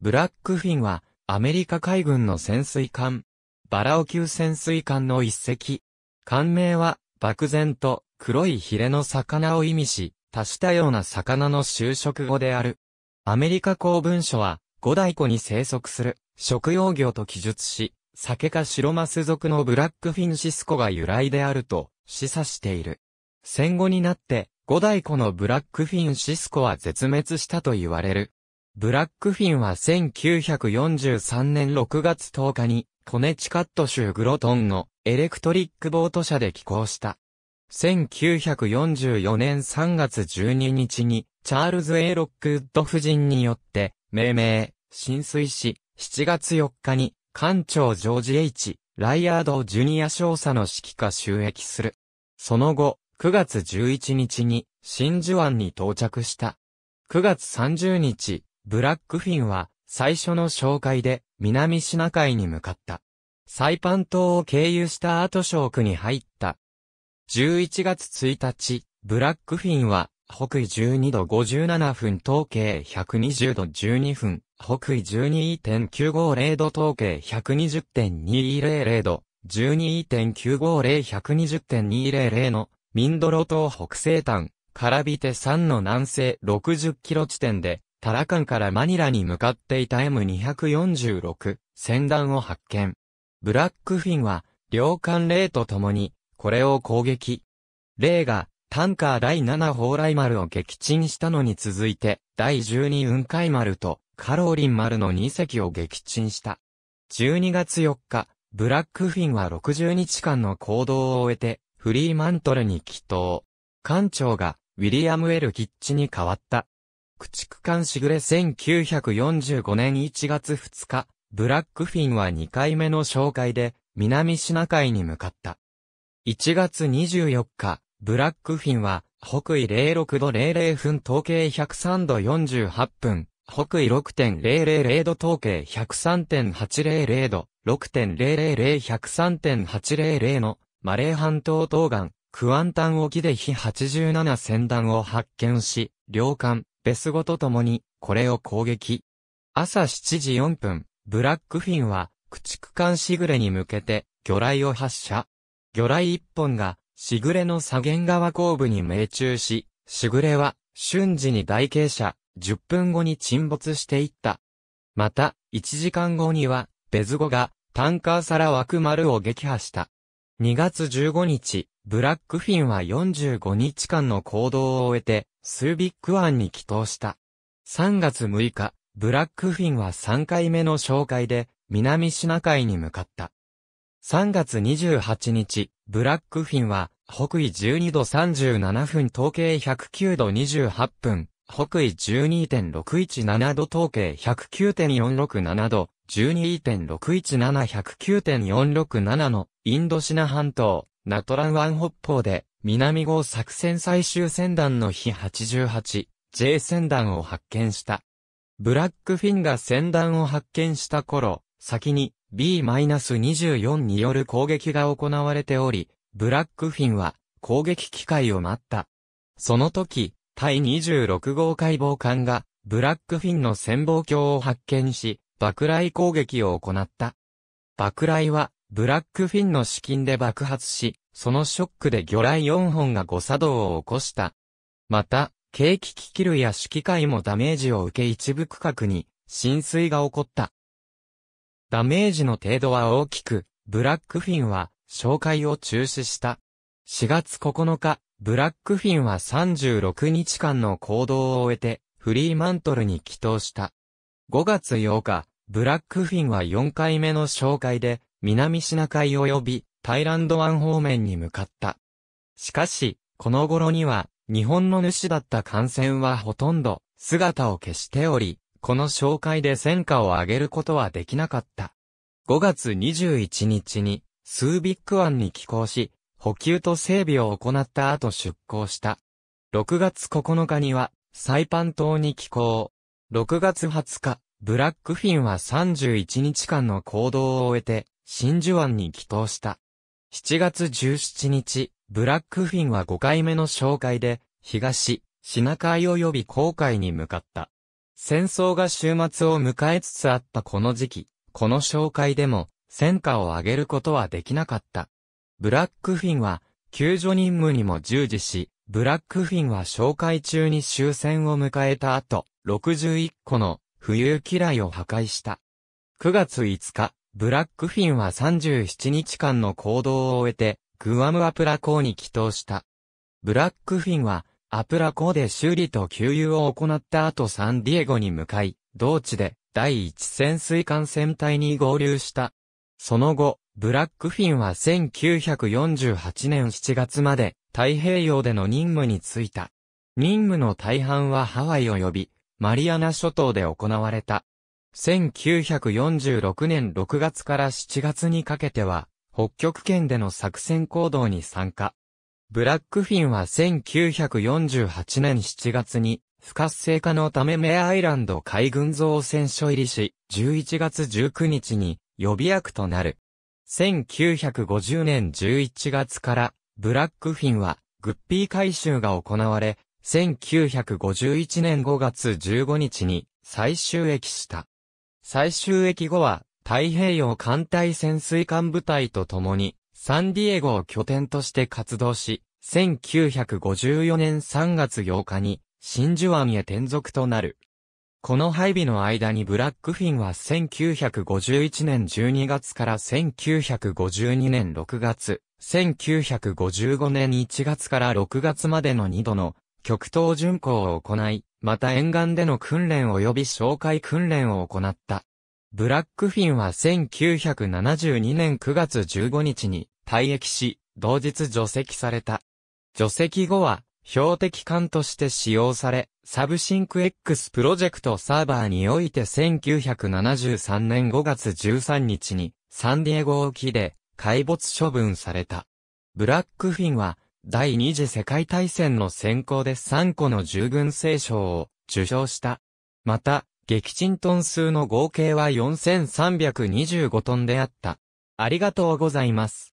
ブラックフィンは、アメリカ海軍の潜水艦、バラオ級潜水艦の一隻。艦名は、漠然と黒いヒレの魚を意味し、足したような魚の就職語である。アメリカ公文書は、五大湖に生息する食用魚と記述し、酒か白マス属のブラックフィンシスコが由来であると示唆している。戦後になって、五大湖のブラックフィンシスコは絶滅したと言われる。ブラックフィンは1943年6月10日に、コネチカット州グロトンのエレクトリックボート社で寄港した。1944年3月12日に、チャールズ・エ A・ ロックウッド夫人によって、命名、浸水し、7月4日に、艦長ジョージ・ H・ ライアード・ジュニア少佐の指揮下収益する。その後、9月11日に、真珠湾に到着した。9月30日、ブラックフィンは最初の紹介で南シナ海に向かった。サイパン島を経由した後ショークに入った。11月1日、ブラックフィンは北緯12度57分統計120度12分、北緯12.950度統計120.200度、12.950120.200のミンドロ島北西端、カラビテ山の南西60キロ地点でタラカンからマニラに向かっていた M246 船団を発見。ブラックフィンは、両艦霊と共に、これを攻撃。霊が、タンカー第7蓬莱丸を撃沈したのに続いて、第12雲海丸と、カローリン丸の2隻を撃沈した。12月4日、ブラックフィンは60日間の行動を終えて、フリーマントルに帰投。艦長が、ウィリアム・エル・キッチに変わった。駆逐艦しぐれ1945年1月2日、ブラックフィンは2回目の紹介で、南シナ海に向かった。1月24日、ブラックフィンは、北緯06度00分統計103度48分、北緯6.000度統計103.800度、6 0 0 0 1 0 3 8 0 0のマレー半島東岸、クアンタン沖で非87船団を発見し、両艦、ベスゴと共に、これを攻撃。朝7時4分、ブラックフィンは、駆逐艦しぐれに向けて、魚雷を発射。魚雷1本が、しぐれの左舷側後部に命中し、しぐれは、瞬時に大傾斜、10分後に沈没していった。また、1時間後には、ベズゴが、タンカー皿マ丸を撃破した。2月15日、ブラックフィンは45日間の行動を終えて、スービック湾に帰投した。3月6日、ブラックフィンは3回目の紹介で、南シナ海に向かった。3月28日、ブラックフィンは、北緯12度37分統計109度28分、北緯12.617度統計109.467度、12.617109.467のインドシナ半島、ナトラン湾北方で、南号作戦最終戦団の日 88J 戦団を発見した。ブラックフィンが戦団を発見した頃、先に B-24 による攻撃が行われており、ブラックフィンは攻撃機会を待った。その時、対26号解剖艦がブラックフィンの潜望鏡を発見し、爆雷攻撃を行った。爆雷はブラックフィンの資金で爆発し、そのショックで魚雷4本が誤作動を起こした。また、景気機器類や指揮会もダメージを受け一部区画に浸水が起こった。ダメージの程度は大きく、ブラックフィンは紹介を中止した。4月9日、ブラックフィンは36日間の行動を終えて、フリーマントルに帰投した。5月8日、ブラックフィンは4回目の紹介で、南シナ海及びタイランド湾方面に向かった。しかし、この頃には、日本の主だった艦船はほとんど姿を消しており、この紹介で戦果を上げることはできなかった。5月21日に、スービック湾に寄港し、補給と整備を行った後出港した。6月9日には、サイパン島に寄港。6月20日、ブラックフィンは31日間の行動を終えて、真珠湾に帰投した。7月17日、ブラックフィンは5回目の紹介で、東、シナ海及び航海に向かった。戦争が終末を迎えつつあったこの時期、この紹介でも、戦果を上げることはできなかった。ブラックフィンは、救助任務にも従事し、ブラックフィンは紹介中に終戦を迎えた後、61個の浮遊機雷を破壊した。9月5日、ブラックフィンは37日間の行動を終えて、グアムアプラ港に帰投した。ブラックフィンは、アプラ港で修理と給油を行った後サンディエゴに向かい、同地で第一潜水艦船隊に合流した。その後、ブラックフィンは1948年7月まで太平洋での任務に就いた。任務の大半はハワイ及びマリアナ諸島で行われた。1946年6月から7月にかけては、北極圏での作戦行動に参加。ブラックフィンは1948年7月に、不活性化のためメアイランド海軍造船所入りし、11月19日に予備役となる。1950年11月から、ブラックフィンは、グッピー回収が行われ、1951年5月15日に最終駅した。最終駅後は、太平洋艦隊潜水艦部隊と共に、サンディエゴを拠点として活動し、1954年3月8日に、真珠湾へ転属となる。この配備の間にブラックフィンは1951年12月から1952年6月、1955年1月から6月までの2度の極東巡航を行い、また沿岸での訓練及び哨戒訓練を行った。ブラックフィンは1972年9月15日に退役し、同日除籍された。除籍後は、標的艦として使用され、サブシンク X プロジェクトサーバーにおいて1973年5月13日にサンディエゴ沖で海没処分された。ブラックフィンは第二次世界大戦の先行で3個の従軍聖賞を受賞した。また、撃沈トン数の合計は4325トンであった。ありがとうございます。